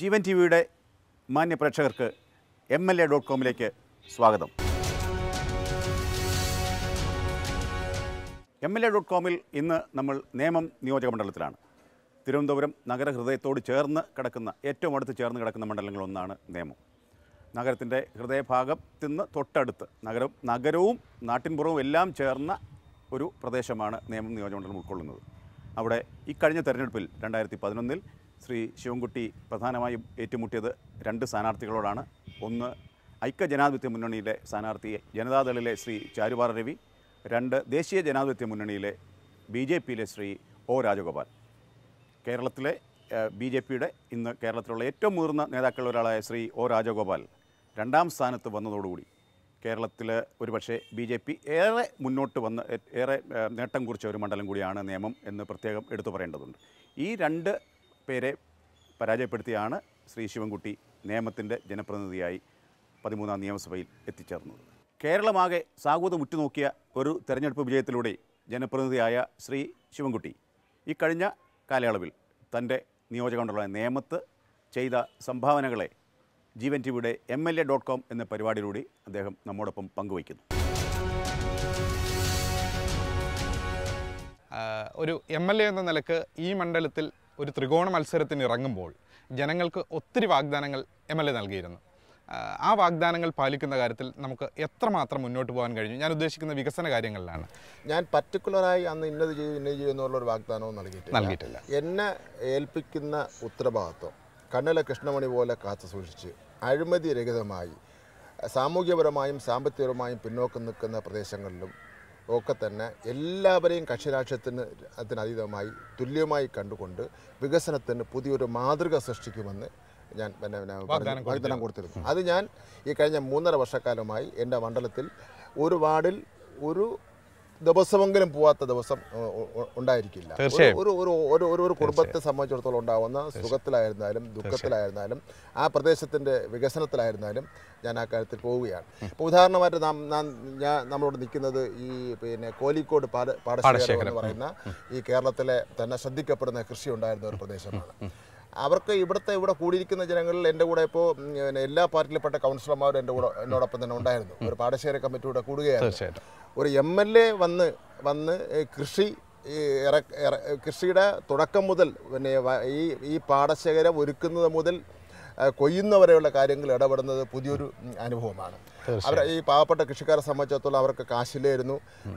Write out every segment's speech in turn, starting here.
ജീവൻ T വിയുടെ മാന്യ പ്രേക്ഷകർക്ക് എം എൽ എ ഡോട്ട് കോമിലേക്ക് സ്വാഗതം എം എൽ എ ഡോട്ട് കോമിൽ ഇന്ന് നമ്മൾ നേമം മണ്ഡലത്തിലാണ് തിരുവനന്തപുരം നഗരഹൃദയത്തോട് ചേർന്ന് കിടക്കുന്ന ഏറ്റവും അടുത്ത് ചേർന്ന് കിടക്കുന്ന മണ്ഡലങ്ങളൊന്നാണ് നേമം നഗരത്തിൻ്റെ ഹൃദയഭാഗത്തു നിന്ന് തൊട്ടടുത്ത് നഗരം നഗരവും നാട്ടിൻപുറവും എല്ലാം ചേർന്ന ഒരു പ്രദേശമാണ് നേമം മണ്ഡലം ഉൾക്കൊള്ളുന്നത് അവിടെ ഇക്കഴിഞ്ഞ തെരഞ്ഞെടുപ്പിൽ രണ്ടായിരത്തി പതിനൊന്നിൽ ശ്രീ ശിവൻകുട്ടി പ്രധാനമായും ഏറ്റുമുട്ടിയത് രണ്ട് സ്ഥാനാർത്ഥികളോടാണ് ഒന്ന് ഐക്യ ജനാധിപത്യ മുന്നണിയിലെ സ്ഥാനാർത്ഥി ജനതാദളിലെ ശ്രീ ചാരുപാറ രവി രണ്ട് ദേശീയ ജനാധിപത്യ മുന്നണിയിലെ ബി ജെ പിയിലെ ശ്രീ ഒ രാജഗോപാൽ കേരളത്തിലെ ബി ജെ പിയുടെ ഇന്ന് കേരളത്തിലുള്ള ഏറ്റവും മുതിർന്ന നേതാക്കളിൽ ഒരാളായ ശ്രീ ഒ രാജഗോപാൽ രണ്ടാം സ്ഥാനത്ത് വന്നതോടുകൂടി കേരളത്തിൽ ഒരുപക്ഷെ ബി ജെ പി ഏറെ മുന്നോട്ട് വന്ന് ഏറെ നേട്ടം കുറിച്ച ഒരു മണ്ഡലം കൂടിയാണ് നിയമം എന്ന് പ്രത്യേകം എടുത്തു പറയേണ്ടതുണ്ട് ഈ രണ്ട് പേരെ പരാജയപ്പെടുത്തിയാണ് ശ്രീ ശിവൻകുട്ടി നിയമത്തിൻ്റെ ജനപ്രതിനിധിയായി പതിമൂന്നാം നിയമസഭയിൽ എത്തിച്ചേർന്നത് കേരളമാകെ സാഹൂതം ഉറ്റുനോക്കിയ ഒരു തെരഞ്ഞെടുപ്പ് വിജയത്തിലൂടെ ജനപ്രതിനിധിയായ ശ്രീ ശിവൻകുട്ടി ഈ കഴിഞ്ഞ കാലയളവിൽ തൻ്റെ നിയോജകമണ്ഡലമായ നേമത്ത് ചെയ്ത സംഭാവനകളെ ജീവൻ ടിവിയുടെ M L A dot com എന്ന പരിപാടിയിലൂടെ അദ്ദേഹം നമ്മോടൊപ്പം പങ്കുവയ്ക്കുന്നു ഒരു എം എൽ എ എന്ന നിലക്ക് ഈ മണ്ഡലത്തിൽ ഒരു ത്രികോണ മത്സരത്തിന് ഇറങ്ങുമ്പോൾ ജനങ്ങൾക്ക് ഒത്തിരി വാഗ്ദാനങ്ങൾ എം എൽ എ നൽകിയിരുന്നു ആ വാഗ്ദാനങ്ങൾ പാലിക്കുന്ന കാര്യത്തിൽ നമുക്ക് എത്രമാത്രം മുന്നോട്ട് പോകാൻ കഴിഞ്ഞു ഞാൻ ഉദ്ദേശിക്കുന്ന വികസന കാര്യങ്ങളിലാണ് ഞാൻ പർട്ടിക്കുലറായി അന്ന് ഇന്നത് ചെയ്യും ഇന്നത് ചെയ്യും എന്നുള്ളൊരു വാഗ്ദാനവും നൽകിയിട്ടില്ല നൽകിയിട്ടില്ല എന്നെ ഏൽപ്പിക്കുന്ന ഉത്തരവാദിത്വം കണ്ണല കൃഷ്ണമണി പോലെ കാത്തു സൂക്ഷിച്ച് അഴിമതി രഹിതമായി സാമൂഹ്യപരമായും സാമ്പത്തികപരമായും പിന്നോക്കം നിൽക്കുന്ന പ്രദേശങ്ങളിലും ഒക്കെ തന്നെ എല്ലാവരെയും കക്ഷിരാഷ്ട്രത്തിന് അതിനതീതമായി തുല്യമായി കണ്ടുകൊണ്ട് വികസനത്തിന് പുതിയൊരു മാതൃക സൃഷ്ടിക്കുമെന്ന് ഞാൻ പിന്നെ വാഗ്ദാനം കൊടുത്തിരുന്നു അത് ഞാൻ ഈ കഴിഞ്ഞ മൂന്നര വർഷക്കാലമായി എൻ്റെ മണ്ഡലത്തിൽ ഒരു വാർഡിൽ ഒരു ദിവസമെങ്കിലും പോവാത്ത ദിവസം ഉണ്ടായിരിക്കില്ല ഒരു ഒരു ഒരു ഒരു കുടുംബത്തെ സംബന്ധിച്ചിടത്തോളം ഉണ്ടാവുന്ന സുഖത്തിലായിരുന്നാലും ദുഃഖത്തിലായിരുന്നാലും ആ പ്രദേശത്തിൻ്റെ വികസനത്തിലായിരുന്നാലും ഞാൻ ആ കാര്യത്തിൽ പോവുകയാണ് ഇപ്പോൾ ഉദാഹരണമായിട്ട് നാം ഞാൻ ഞാൻ നമ്മളോട് നിൽക്കുന്നത് ഈ പിന്നെ കോലിക്കോട് പാട പാടശേഖരം എന്ന് പറയുന്ന ഈ കേരളത്തിലെ തന്നെ ശ്രദ്ധിക്കപ്പെടുന്ന കൃഷി ഉണ്ടായിരുന്ന ഒരു പ്രദേശമാണ് അവർക്ക് ഇവിടുത്തെ ഇവിടെ കൂടിയിരിക്കുന്ന ജനങ്ങളിൽ എൻ്റെ കൂടെ ഇപ്പോൾ എല്ലാ പാർട്ടിയിൽപ്പെട്ട കൗൺസിലർമാരും എൻ്റെ കൂടെ എന്നോടൊപ്പം തന്നെ ഉണ്ടായിരുന്നു ഒരു പാടശേഖര കൂടെ കൂടുകയായിരുന്നു ഒരു എം എൽ എ വന്ന് വന്ന് കൃഷി കൃഷിയുടെ തുടക്കം മുതൽ പിന്നെ ഈ ഈ പാടശേഖരം ഒരുക്കുന്നത് മുതൽ കൊയ്യുന്നവരെയുള്ള കാര്യങ്ങൾ ഇടപെടുന്നത് പുതിയൊരു അനുഭവമാണ് അവർ ഈ പാവപ്പെട്ട കൃഷിക്കാരെ സംബന്ധിച്ചിടത്തോളം അവർക്ക് കാശില്ലായിരുന്നു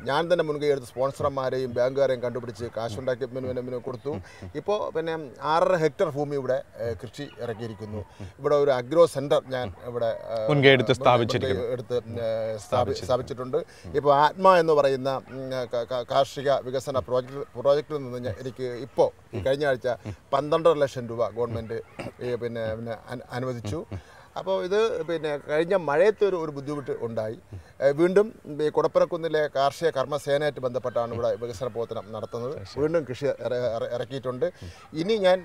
ഞാൻ തന്നെ മുൻകൈ എടുത്ത് സ്പോൺസർമാരെയും ബാങ്കുകാരെയും കണ്ടുപിടിച്ച് കാശുണ്ടാക്കി പിന്നെ കൊടുത്തു ഇപ്പോൾ പിന്നെ ആറര ഹെക്ടർ ഭൂമി ഇവിടെ കൃഷി ഇറക്കിയിരിക്കുന്നു ഇവിടെ ഒരു അഗ്രോ സെന്റർ ഞാൻ ഇവിടെ എടുത്ത് സ്ഥാപിച്ചിട്ടുണ്ട് ഇപ്പോൾ ആത്മ എന്ന് പറയുന്ന കാർഷിക വികസന പ്രോജക്ട് പ്രോജക്റ്റിൽ നിന്ന് എനിക്ക് ഇപ്പോൾ കഴിഞ്ഞ ആഴ്ച പന്ത്രണ്ടര ലക്ഷം രൂപ ഗവൺമെൻറ് പിന്നെ അനുവദിച്ചു അപ്പോൾ ഇത് പിന്നെ കഴിഞ്ഞ മഴയത്തെ ഒരു ഒരു ബുദ്ധിമുട്ട് ഉണ്ടായി വീണ്ടും ഈ കുടപ്പനക്കുന്നിലെ കാർഷിക കർമ്മസേനയായിട്ട് ബന്ധപ്പെട്ടാണ് ഇവിടെ വികസന പ്രവർത്തനം നടത്തുന്നത് വീണ്ടും കൃഷി ഇറക്കിയിട്ടുണ്ട് ഇനി ഞാൻ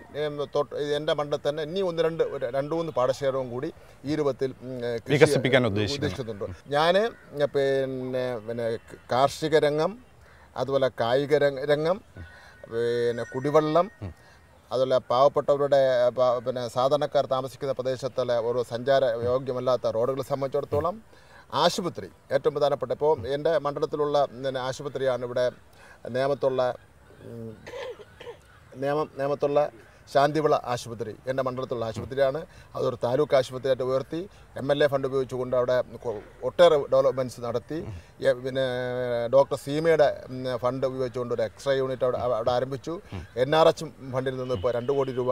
എൻ്റെ മണ്ഡലത്തിൽ തന്നെ ഇനി ഒന്ന് രണ്ട് രണ്ട് മൂന്ന് പാടശേഖരവും കൂടി ഈ രൂപത്തിൽ വികസിപ്പിക്കാൻ ഉദ്ദേശിക്കുന്നുണ്ട് ഞാൻ പിന്നെ പിന്നെ കാർഷിക രംഗം അതുപോലെ കായിക രംഗം പിന്നെ കുടിവെള്ളം അതുപോലെ പാവപ്പെട്ടവരുടെ പിന്നെ സാധാരണക്കാർ താമസിക്കുന്ന പ്രദേശത്തിലെ ഒരു സഞ്ചാര യോഗ്യമല്ലാത്ത റോഡുകളെ സംബന്ധിച്ചിടത്തോളം ആശുപത്രി ഏറ്റവും പ്രധാനപ്പെട്ട ഇപ്പോൾ എൻ്റെ മണ്ഡലത്തിലുള്ള ആശുപത്രിയാണ് ഇവിടെ നിയമത്തുള്ള നിയമം നേമത്തുള്ള ശാന്തിവിള ആശുപത്രി എൻ്റെ മണ്ഡലത്തിലുള്ള ആശുപത്രിയാണ് അതൊരു താലൂക്ക് ആശുപത്രിയായിട്ട് ഉയർത്തി എം എൽ എ ഫണ്ട് ഉപയോഗിച്ചുകൊണ്ട് അവിടെ ഒട്ടേറെ ഡെവലപ്മെൻറ്റ്സ് നടത്തി പിന്നെ ഡോക്ടർ സീമയുടെ ഫണ്ട് ഉപയോഗിച്ചുകൊണ്ട് ഒരു എക്സ്റേ യൂണിറ്റ് അവിടെ അവിടെ ആരംഭിച്ചു എൻ ആർ എച്ച് ഫണ്ടിൽ നിന്ന് ഇപ്പോൾ രണ്ട് കോടി രൂപ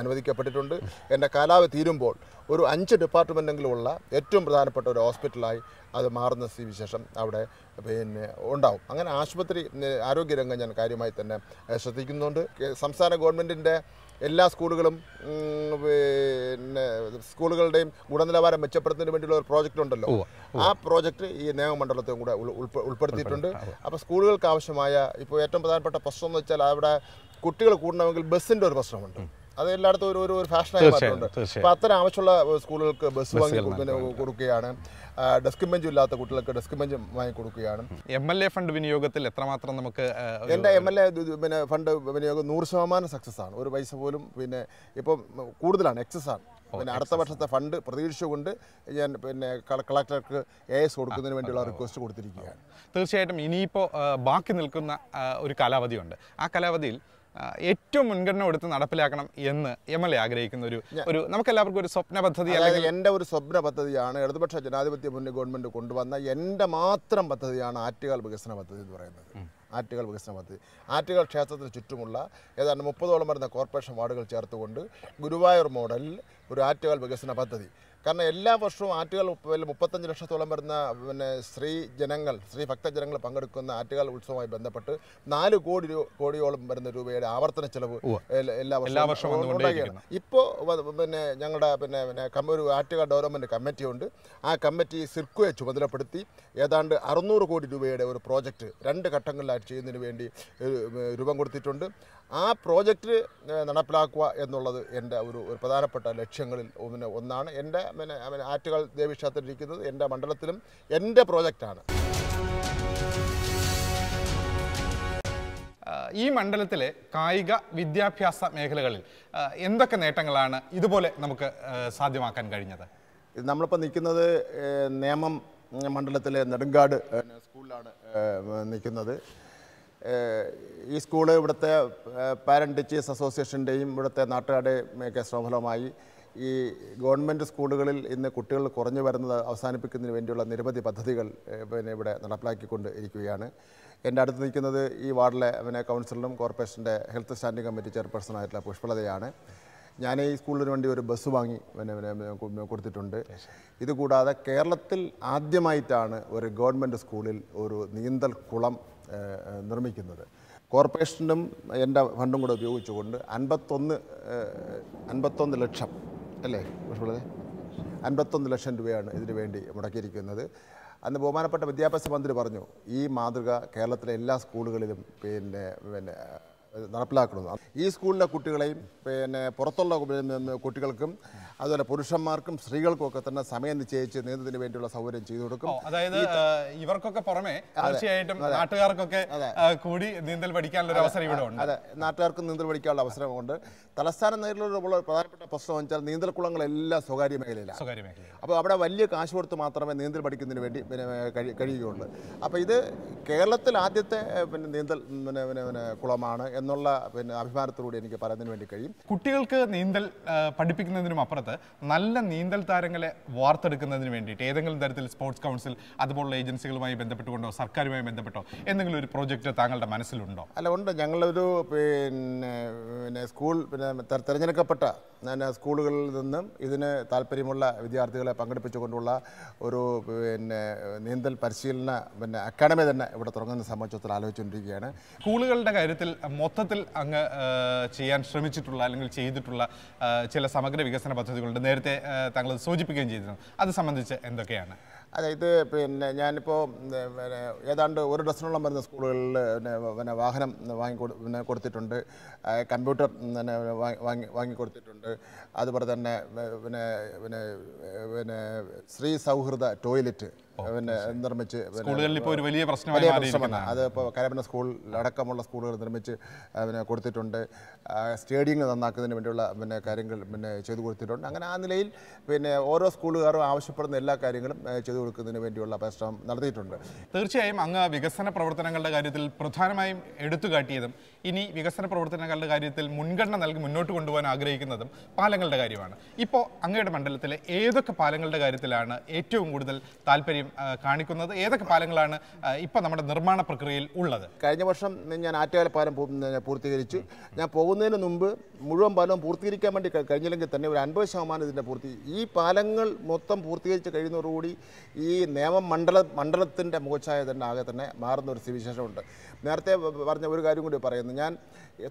അനുവദിക്കപ്പെട്ടിട്ടുണ്ട് എൻ്റെ കാലാവ് തീരുമ്പോൾ ഒരു അഞ്ച് ഡിപ്പാർട്ട്മെൻറ്റെങ്കിലുമുള്ള ഏറ്റവും പ്രധാനപ്പെട്ട ഒരു ഹോസ്പിറ്റലായി അത് മാറുന്ന വിശേഷം അവിടെ പിന്നെ ഉണ്ടാവും അങ്ങനെ ആശുപത്രി ആരോഗ്യരംഗം ഞാൻ കാര്യമായി തന്നെ ശ്രദ്ധിക്കുന്നുണ്ട് സംസ്ഥാന ഗവൺമെൻറ്റിൻ്റെ എല്ലാ സ്കൂളുകളും പിന്നെ സ്കൂളുകളുടെയും ഗുണനിലവാരം മെച്ചപ്പെടുത്തുന്നതിന് വേണ്ടിയുള്ള ഒരു പ്രോജക്റ്റ് ഉണ്ടല്ലോ ആ പ്രോജക്റ്റ് ഈ നിയമമണ്ഡലത്തിലും കൂടെ ഉൾപ്പെടുത്തിയിട്ടുണ്ട് അപ്പോൾ സ്കൂളുകൾക്ക് ആവശ്യമായ ഇപ്പോൾ ഏറ്റവും പ്രധാനപ്പെട്ട പ്രശ്നം എന്ന് വെച്ചാൽ അവിടെ കുട്ടികൾ കൂടണമെങ്കിൽ ബസ്സിൻ്റെ ഒരു പ്രശ്നമുണ്ട് അത് എല്ലായിടത്തും ഒരു ഒരു ഫാഷനായി മാറ്റുന്നുണ്ട് അപ്പൊ അത്തരം ആവശ്യമുള്ള സ്കൂളുകൾക്ക് ബസ് വാങ്ങി കൊടുക്കുകയാണ് ഡെസ്ക് ബെഞ്ചും ഇല്ലാത്ത കുട്ടികൾക്ക് ഡെസ്ക് ബെഞ്ച് വാങ്ങി കൊടുക്കുകയാണ് എം എൽ എ ഫണ്ട് വിനിയോഗത്തിൽ എത്രമാത്രം നമുക്ക് എൻ്റെ എം എൽ എ പിന്നെ ഫണ്ട് വിനിയോഗം നൂറ് ശതമാനം സക്സസ് ആണ് ഒരു പൈസ പോലും പിന്നെ ഇപ്പം കൂടുതലാണ് എക്സസ് ആണ് പിന്നെ അടുത്ത വർഷത്തെ ഫണ്ട് പ്രതീക്ഷിച്ചുകൊണ്ട് ഞാൻ പിന്നെ കളക്ടർക്ക് എ എസ് കൊടുക്കുന്നതിന് വേണ്ടിയുള്ള റിക്വസ്റ്റ് കൊടുത്തിരിക്കുകയാണ് തീർച്ചയായിട്ടും ഇനിയിപ്പോൾ ബാക്കി നിൽക്കുന്ന ഒരു കാലാവധിയുണ്ട് ആ കാലാവധിയിൽ ഏറ്റവും മുൻഗണന കൊടുത്ത് നടപ്പിലാക്കണം എന്ന് എം എൽ എ ആഗ്രഹിക്കുന്ന ഒരു ഒരു നമുക്കെല്ലാവർക്കും ഒരു സ്വപ്ന പദ്ധതി അല്ലെങ്കിൽ എൻ്റെ ഒരു സ്വപ്ന പദ്ധതിയാണ് ഇടതുപക്ഷ ജനാധിപത്യ മുന്നിൽ ഗവൺമെൻറ് കൊണ്ടുവന്ന എൻ്റെ മാത്രം പദ്ധതിയാണ് ആറ്റുകാൽ വികസന പദ്ധതി എന്ന് പറയുന്നത് ആറ്റുകൾ വികസന പദ്ധതി ആറ്റുകൾ ക്ഷേത്രത്തിന് ചുറ്റുമുള്ള ഏതാണ്ട് മുപ്പതോളം വരുന്ന കോർപ്പറേഷൻ വാർഡുകൾ ചേർത്തുകൊണ്ട് ഗുരുവായൂർ മോഡലിൽ ഒരു ആറ്റുകൾ വികസന പദ്ധതി കാരണം എല്ലാ വർഷവും ആറ്റുകൾ മുപ്പത്തഞ്ച് ലക്ഷത്തോളം വരുന്ന പിന്നെ സ്ത്രീ ജനങ്ങൾ സ്ത്രീ ഭക്തജനങ്ങൾ പങ്കെടുക്കുന്ന ആറ്റുകാൽ ഉത്സവവുമായി ബന്ധപ്പെട്ട് നാല് കോടി കോടിയോളം വരുന്ന രൂപയുടെ ആവർത്തന ചെലവ് എല്ലാ വർഷവും ഇപ്പോൾ പിന്നെ ഞങ്ങളുടെ പിന്നെ പിന്നെ ഒരു ആറ്റുകാൽ ഡെവലപ്മെൻറ്റ് കമ്മിറ്റിയുണ്ട് ആ കമ്മിറ്റി സിർക്കുവെ ചുമതലപ്പെടുത്തി ഏതാണ്ട് അറുന്നൂറ് കോടി രൂപയുടെ ഒരു പ്രോജക്റ്റ് രണ്ട് ഘട്ടങ്ങളിലായിട്ട് ചെയ്യുന്നതിന് വേണ്ടി രൂപം കൊടുത്തിട്ടുണ്ട് ആ പ്രോജക്റ്റ് നടപ്പിലാക്കുക എന്നുള്ളത് എൻ്റെ ഒരു ഒരു പ്രധാനപ്പെട്ട ലക്ഷ്യങ്ങളിൽ ഒന്നാണ് എൻ്റെ പിന്നെ ആറ്റുകൾ ദേവി എൻ്റെ മണ്ഡലത്തിലും എൻ്റെ പ്രോജക്റ്റാണ് ഈ മണ്ഡലത്തിലെ കായിക വിദ്യാഭ്യാസ മേഖലകളിൽ എന്തൊക്കെ നേട്ടങ്ങളാണ് ഇതുപോലെ നമുക്ക് സാധ്യമാക്കാൻ കഴിഞ്ഞത് നമ്മളിപ്പോൾ നിൽക്കുന്നത് നിയമം മണ്ഡലത്തിലെ നെടുങ്കാട് സ്കൂളിലാണ് നിൽക്കുന്നത് ഈ സ്കൂള് ഇവിടുത്തെ പാരൻറ്റ് ടീച്ചേഴ്സ് അസോസിയേഷൻ്റെയും ഇവിടുത്തെ നാട്ടുകാരുടെയും ഒക്കെ ശ്രമഫലമായി ഈ ഗവൺമെൻറ് സ്കൂളുകളിൽ ഇന്ന് കുട്ടികൾ കുറഞ്ഞു വരുന്നത് അവസാനിപ്പിക്കുന്നതിന് വേണ്ടിയുള്ള നിരവധി പദ്ധതികൾ പിന്നെ ഇവിടെ നടപ്പിലാക്കിക്കൊണ്ട് ഇരിക്കുകയാണ് എൻ്റെ അടുത്ത് നിൽക്കുന്നത് ഈ വാർഡിലെ പിന്നെ കൗൺസിലറും കോർപ്പറേഷൻ്റെ ഹെൽത്ത് സ്റ്റാൻഡിംഗ് കമ്മിറ്റി ചെയർപേഴ്സണായിട്ടുള്ള പുഷ്പലതയാണ് ഞാൻ ഈ സ്കൂളിന് വേണ്ടി ഒരു ബസ് വാങ്ങി പിന്നെ കൊടുത്തിട്ടുണ്ട് ഇതുകൂടാതെ കേരളത്തിൽ ആദ്യമായിട്ടാണ് ഒരു ഗവൺമെൻറ് സ്കൂളിൽ ഒരു നീന്തൽ കുളം നിർമ്മിക്കുന്നത് കോർപ്പറേഷനും എൻ്റെ ഫണ്ടും കൂടെ ഉപയോഗിച്ചുകൊണ്ട് അൻപത്തൊന്ന് അൻപത്തൊന്ന് ലക്ഷം അല്ലേ അൻപത്തൊന്ന് ലക്ഷം രൂപയാണ് ഇതിനു വേണ്ടി മുടക്കിയിരിക്കുന്നത് അന്ന് ബഹുമാനപ്പെട്ട വിദ്യാഭ്യാസ മന്ത്രി പറഞ്ഞു ഈ മാതൃക കേരളത്തിലെ എല്ലാ സ്കൂളുകളിലും പിന്നെ പിന്നെ നടപ്പിലാക്കുന്നത് ഈ സ്കൂളിലെ കുട്ടികളെയും പിന്നെ പുറത്തുള്ള കുട്ടികൾക്കും അതുപോലെ പുരുഷന്മാർക്കും സ്ത്രീകൾക്കും ഒക്കെ തന്നെ സമയം നിശ്ചയിച്ച് നീന്തതിന് വേണ്ടിയുള്ള സൗകര്യം ചെയ്തു കൊടുക്കും അതായത് ഇവർക്കൊക്കെ പുറമെ തീർച്ചയായിട്ടും നാട്ടുകാർക്കൊക്കെ കൂടി നീന്തൽ പഠിക്കാനുള്ള അവസരം ഇവിടെ ഉണ്ട് അതെ നാട്ടുകാർക്കും നീന്തൽ പഠിക്കാനുള്ള അവസരമുണ്ട് തലസ്ഥാന നേരിടുള്ള പ്രധാനപ്പെട്ട പ്രശ്നം വെച്ചാൽ കുളങ്ങളെല്ലാം സ്വകാര്യ മേഖലയിലാണ് സ്വകാര്യ മേഖല അപ്പോൾ അവിടെ വലിയ കാശ് കൊടുത്ത് മാത്രമേ നീന്തൽ പഠിക്കുന്നതിന് വേണ്ടി പിന്നെ കഴിയുകയുള്ളൂ അപ്പോൾ ഇത് കേരളത്തിൽ ആദ്യത്തെ പിന്നെ നീന്തൽ പിന്നെ പിന്നെ കുളമാണ് എന്നുള്ള പിന്നെ അഭിമാനത്തിലൂടെ എനിക്ക് പറയുന്നതിന് വേണ്ടി കഴിയും കുട്ടികൾക്ക് നീന്തൽ പഠിപ്പിക്കുന്നതിനും അപ്പുറത്ത് നല്ല നീന്തൽ താരങ്ങളെ വാർത്തെടുക്കുന്നതിന് വേണ്ടിയിട്ട് ഏതെങ്കിലും തരത്തിൽ സ്പോർട്സ് കൗൺസിൽ അതുപോലുള്ള ഏജൻസികളുമായി ബന്ധപ്പെട്ടുകൊണ്ടോ സർക്കാരുമായി ബന്ധപ്പെട്ടോ എന്തെങ്കിലും ഒരു പ്രോജക്റ്റ് താങ്കളുടെ മനസ്സിലുണ്ടോ അല്ല ഉണ്ട് ഞങ്ങളൊരു പിന്നെ പിന്നെ സ്കൂൾ പിന്നെ പിന്നെ സ്കൂളുകളിൽ നിന്നും ഇതിന് താല്പര്യമുള്ള വിദ്യാർത്ഥികളെ പങ്കെടുപ്പിച്ചുകൊണ്ടുള്ള ഒരു പിന്നെ നീന്തൽ പരിശീലന പിന്നെ അക്കാഡമി തന്നെ ഇവിടെ തുടങ്ങുന്ന സംബന്ധിച്ചത്തിൽ ആലോചിച്ചുകൊണ്ടിരിക്കുകയാണ് സ്കൂളുകളുടെ കാര്യത്തിൽ മൊത്തത്തിൽ അങ്ങ് ചെയ്യാൻ ശ്രമിച്ചിട്ടുള്ള അല്ലെങ്കിൽ ചെയ്തിട്ടുള്ള ചില സമഗ്ര വികസന പദ്ധതി പദ്ധതികളുണ്ട് നേരത്തെ താങ്കൾ സൂചിപ്പിക്കുകയും ചെയ്തിരുന്നു അത് സംബന്ധിച്ച് എന്തൊക്കെയാണ് അതായത് പിന്നെ ഞാനിപ്പോൾ പിന്നെ ഏതാണ്ട് ഒരു ഡസനോളം വരുന്ന സ്കൂളുകളിൽ പിന്നെ വാഹനം വാങ്ങി പിന്നെ കൊടുത്തിട്ടുണ്ട് കമ്പ്യൂട്ടർ പിന്നെ വാങ്ങി വാങ്ങിക്കൊടുത്തിട്ടുണ്ട് അതുപോലെ തന്നെ പിന്നെ പിന്നെ പിന്നെ സ്ത്രീ സൗഹൃദ ടോയ്ലറ്റ് നിർമ്മിച്ച് സ്കൂളുകളിൽ ഇപ്പോൾ ഒരു വലിയ പ്രശ്നമായി പ്രശ്നമാണ് അത് ഇപ്പോൾ കരപന സ്കൂൾ സ്കൂളുകൾ നിർമ്മിച്ച് പിന്നെ കൊടുത്തിട്ടുണ്ട് സ്റ്റേഡിയങ്ങൾ നന്നാക്കുന്നതിന് വേണ്ടിയുള്ള പിന്നെ കാര്യങ്ങൾ പിന്നെ ചെയ്തു കൊടുത്തിട്ടുണ്ട് അങ്ങനെ ആ നിലയിൽ പിന്നെ ഓരോ സ്കൂളുകാരും ആവശ്യപ്പെടുന്ന എല്ലാ കാര്യങ്ങളും ചെയ്തു കൊടുക്കുന്നതിന് വേണ്ടിയുള്ള പരിശ്രമം നടത്തിയിട്ടുണ്ട് തീർച്ചയായും അങ്ങ് വികസന പ്രവർത്തനങ്ങളുടെ കാര്യത്തിൽ പ്രധാനമായും എടുത്തു കാട്ടിയതും ഇനി വികസന പ്രവർത്തനങ്ങളുടെ കാര്യത്തിൽ മുൻഗണന നൽകി മുന്നോട്ട് കൊണ്ടുപോകാൻ ആഗ്രഹിക്കുന്നതും പാലങ്ങളുടെ കാര്യമാണ് ഇപ്പോൾ അങ്ങയുടെ മണ്ഡലത്തിലെ ഏതൊക്കെ പാലങ്ങളുടെ കാര്യത്തിലാണ് ഏറ്റവും കൂടുതൽ താല്പര്യം താല്പര്യം കാണിക്കുന്നത് ഏതൊക്കെ പാലങ്ങളാണ് ഇപ്പം നമ്മുടെ നിർമ്മാണ പ്രക്രിയയിൽ ഉള്ളത് കഴിഞ്ഞ വർഷം ഞാൻ ആറ്റുകാല പാലം പൂർത്തീകരിച്ചു ഞാൻ പോകുന്നതിന് മുമ്പ് മുഴുവൻ പാലവും പൂർത്തീകരിക്കാൻ വേണ്ടി കഴിഞ്ഞില്ലെങ്കിൽ തന്നെ ഒരു അൻപത് ശതമാനം ഇതിൻ്റെ പൂർത്തി ഈ പാലങ്ങൾ മൊത്തം പൂർത്തീകരിച്ച് കഴിയുന്നതോടുകൂടി ഈ നിയമം മണ്ഡല മണ്ഡലത്തിൻ്റെ മുഖച്ഛായ തന്നെ ആകെ തന്നെ മാറുന്ന ഒരു സ്ഥിതിവിശേഷമുണ്ട് നേരത്തെ പറഞ്ഞ ഒരു കാര്യം കൂടി പറയുന്നു ഞാൻ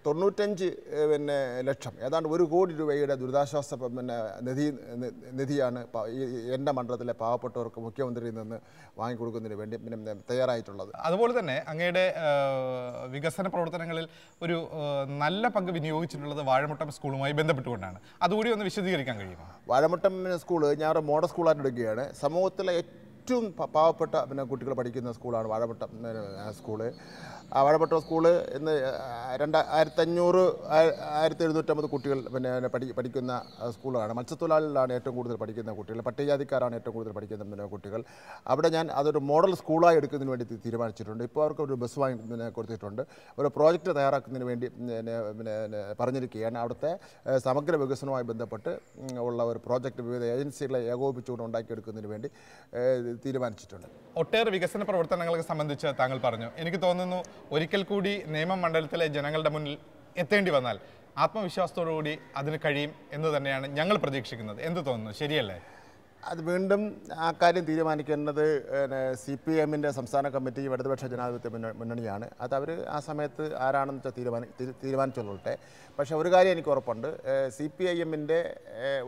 തൊണ്ണൂറ്റഞ്ച് പിന്നെ ലക്ഷം ഏതാണ്ട് ഒരു കോടി രൂപയുടെ ദുരിതാശ്വാസ പിന്നെ നിധി നിധിയാണ് എൻ്റെ മണ്ഡലത്തിലെ പാവപ്പെട്ടവർക്ക് മുഖ്യമന്ത്രി നിന്ന് വാങ്ങിക്കൊടുക്കുന്നതിന് വേണ്ടി പിന്നെ തയ്യാറായിട്ടുള്ളത് അതുപോലെ തന്നെ അങ്ങയുടെ വികസന പ്രവർത്തനങ്ങളിൽ ഒരു നല്ല പങ്ക് വിനിയോഗിച്ചിട്ടുള്ളത് വാഴമുട്ടം സ്കൂളുമായി ബന്ധപ്പെട്ടുകൊണ്ടാണ് അതുകൂടി ഒന്ന് വിശദീകരിക്കാൻ കഴിയുമോ വാഴമുട്ടം സ്കൂൾ ഞാൻ ഒരു മോഡൽ സ്കൂളായിട്ട് എടുക്കുകയാണ് സമൂഹത്തിലെ ഏറ്റവും പാവപ്പെട്ട പിന്നെ കുട്ടികൾ പഠിക്കുന്ന സ്കൂളാണ് വാഴമുട്ടം സ്കൂള് വാഴപ്പട്ട സ്കൂൾ ഇന്ന് രണ്ട് ആയിരത്തഞ്ഞൂറ് ആയിരത്തി എഴുന്നൂറ്റമ്പത് കുട്ടികൾ പിന്നെ പഠി പഠിക്കുന്ന സ്കൂളാണ് മത്സ്യത്തൊഴിലാളികളാണ് ഏറ്റവും കൂടുതൽ പഠിക്കുന്ന കുട്ടികൾ പട്ടികജാതിക്കാരാണ് ഏറ്റവും കൂടുതൽ പഠിക്കുന്ന പിന്നെ കുട്ടികൾ അവിടെ ഞാൻ അതൊരു മോഡൽ സ്കൂളായി എടുക്കുന്നതിന് വേണ്ടി തീരുമാനിച്ചിട്ടുണ്ട് ഇപ്പോൾ അവർക്ക് ഒരു ബസ് വാങ്ങി പിന്നെ കൊടുത്തിട്ടുണ്ട് ഒരു പ്രോജക്റ്റ് തയ്യാറാക്കുന്നതിന് വേണ്ടി പിന്നെ പിന്നെ പറഞ്ഞിരിക്കുകയാണ് അവിടുത്തെ സമഗ്ര വികസനവുമായി ബന്ധപ്പെട്ട് ഉള്ള ഒരു പ്രോജക്റ്റ് വിവിധ ഏജൻസികളെ ഏകോപിപ്പിച്ചുകൊണ്ട് ഉണ്ടാക്കിയെടുക്കുന്നതിന് വേണ്ടി തീരുമാനിച്ചിട്ടുണ്ട് ഒട്ടേറെ വികസന പ്രവർത്തനങ്ങളെ സംബന്ധിച്ച് താങ്കൾ പറഞ്ഞു എനിക്ക് തോന്നുന്നു ഒരിക്കൽ കൂടി നിയമമണ്ഡലത്തിലെ ജനങ്ങളുടെ മുന്നിൽ എത്തേണ്ടി വന്നാൽ ആത്മവിശ്വാസത്തോടുകൂടി അതിന് കഴിയും എന്ന് തന്നെയാണ് ഞങ്ങൾ പ്രതീക്ഷിക്കുന്നത് എന്ത് തോന്നുന്നു ശരിയല്ലേ അത് വീണ്ടും ആ കാര്യം തീരുമാനിക്കേണ്ടത് സി പി എമ്മിൻ്റെ സംസ്ഥാന കമ്മിറ്റി ഇടതുപക്ഷ ജനാധിപത്യ മുന്നണിയാണ് അത് അവർ ആ സമയത്ത് ആരാണെന്ന് വെച്ചാൽ തീരുമാനി തീരുമാനിച്ചുകൊള്ളട്ടെ പക്ഷേ ഒരു കാര്യം എനിക്ക് ഉറപ്പുണ്ട് സി പി ഐ എമ്മിൻ്റെ